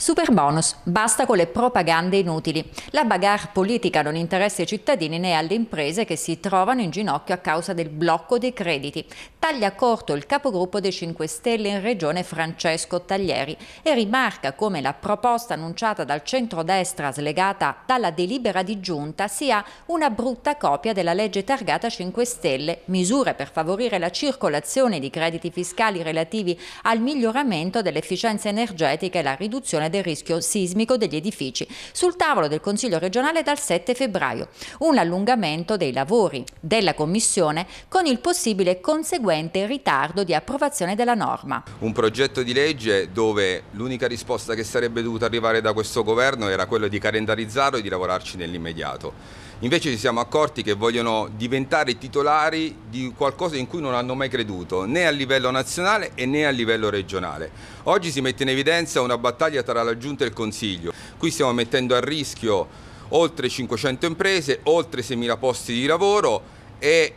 Super bonus, basta con le propagande inutili. La bagarre politica non interessa ai cittadini né alle imprese che si trovano in ginocchio a causa del blocco dei crediti. Taglia corto il capogruppo dei 5 Stelle in regione Francesco Taglieri e rimarca come la proposta annunciata dal centrodestra slegata dalla delibera di giunta sia una brutta copia della legge targata 5 Stelle, misure per favorire la circolazione di crediti fiscali relativi al miglioramento dell'efficienza energetica e la riduzione valutazione del rischio sismico degli edifici sul tavolo del Consiglio regionale dal 7 febbraio, un allungamento dei lavori della Commissione con il possibile conseguente ritardo di approvazione della norma. Un progetto di legge dove l'unica risposta che sarebbe dovuta arrivare da questo governo era quella di calendarizzarlo e di lavorarci nell'immediato. Invece ci siamo accorti che vogliono diventare titolari di qualcosa in cui non hanno mai creduto, né a livello nazionale né a livello regionale. Oggi si mette in evidenza una battaglia tra sarà la Giunta e il Consiglio. Qui stiamo mettendo a rischio oltre 500 imprese, oltre 6.000 posti di lavoro e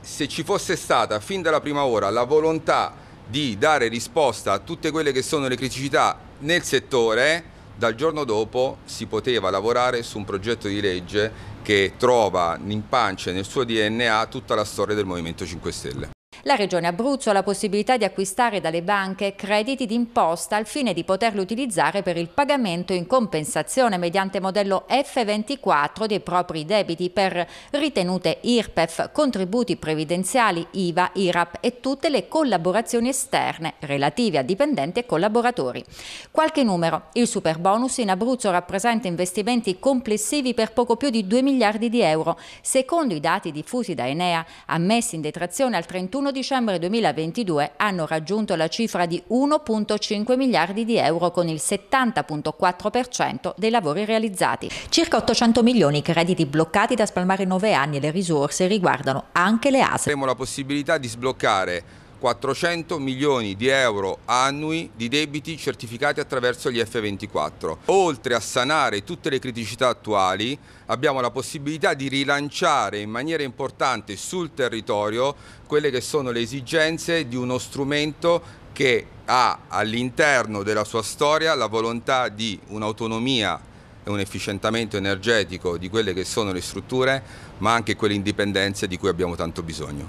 se ci fosse stata fin dalla prima ora la volontà di dare risposta a tutte quelle che sono le criticità nel settore, dal giorno dopo si poteva lavorare su un progetto di legge che trova in pancia nel suo DNA tutta la storia del Movimento 5 Stelle. La Regione Abruzzo ha la possibilità di acquistare dalle banche crediti d'imposta al fine di poterli utilizzare per il pagamento in compensazione mediante modello F24 dei propri debiti per ritenute IRPEF, contributi previdenziali, IVA, IRAP e tutte le collaborazioni esterne relative a dipendenti e collaboratori. Qualche numero. Il superbonus in Abruzzo rappresenta investimenti complessivi per poco più di 2 miliardi di euro. Secondo i dati diffusi da Enea, ammessi in detrazione al 31 31 dicembre 2022 hanno raggiunto la cifra di 1,5 miliardi di euro con il 70,4% dei lavori realizzati. Circa 800 milioni i crediti bloccati da spalmare in 9 anni e le risorse riguardano anche le ASE. Avremo la possibilità di sbloccare 400 milioni di euro annui di debiti certificati attraverso gli F24. Oltre a sanare tutte le criticità attuali, abbiamo la possibilità di rilanciare in maniera importante sul territorio quelle che sono le esigenze di uno strumento che ha all'interno della sua storia la volontà di un'autonomia e un efficientamento energetico di quelle che sono le strutture, ma anche quell'indipendenza di cui abbiamo tanto bisogno.